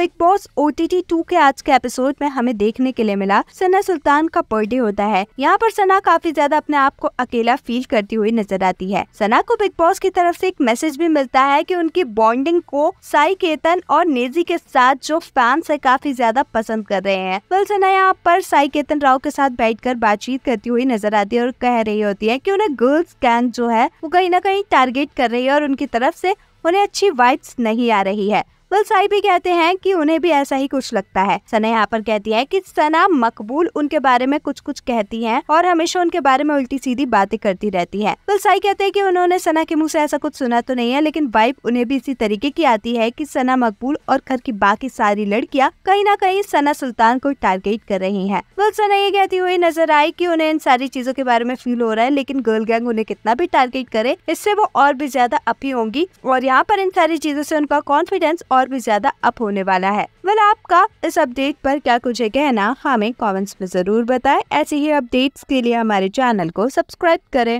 big Boss O T T two के आज के एपिसोड में हमें देखने के लिए मिला सना सुल्तान का बर्थडे होता है यहाँ पर सना काफी ज्यादा अपने आप को अकेला फील करती हुई नजर आती है सना को बिग बॉस की तरफ से एक मैसेज भी मिलता है कि उनकी बॉन्डिंग को साई केतन और नेजी के साथ जो फैंस है काफी ज्यादा पसंद कर रहे हैं बल सना यहाँ पर साई केतन राव के साथ कर बातचीत करती हुई नजर आती है और कह रही होती है की उन्हें गर्ल्स गैंग जो है वो कहीं ना कहीं टारगेट कर रही है और उनकी तरफ से उन्हें अच्छी वाइब्स नहीं आ रही है वेल साई भी कहते हैं कि उन्हें भी ऐसा ही कुछ लगता है सना यहाँ पर कहती है कि सना मकबूल उनके बारे में कुछ कुछ कहती है और हमेशा उनके बारे में उल्टी सीधी बातें करती रहती है वेल साई कहते हैं की उन्होंने सना के मुँह से ऐसा कुछ सुना तो नहीं है लेकिन वाइब उन्हें भी इसी तरीके की आती है की सना मकबूल और घर की बाकी सारी लड़कियाँ कहीं ना कहीं सना सुल्तान को टारगेट कर रही है वेल सना ये कहती हुई नजर आई की उन्हें इन सारी चीजों के बारे में फील हो रहा है लेकिन गर्ल गैंग उन्हें कितना भी टारगेट करे इससे वो और भी ज्यादा अपी होंगी और यहाँ पर इन सारी चीजों से उनका कॉन्फिडेंस और और भी ज्यादा अप होने वाला है वेल आपका इस अपडेट पर क्या कुछ है कहना हमें कमेंट्स में जरूर बताएं ऐसे ही अपडेट्स के लिए हमारे चैनल को सब्सक्राइब करें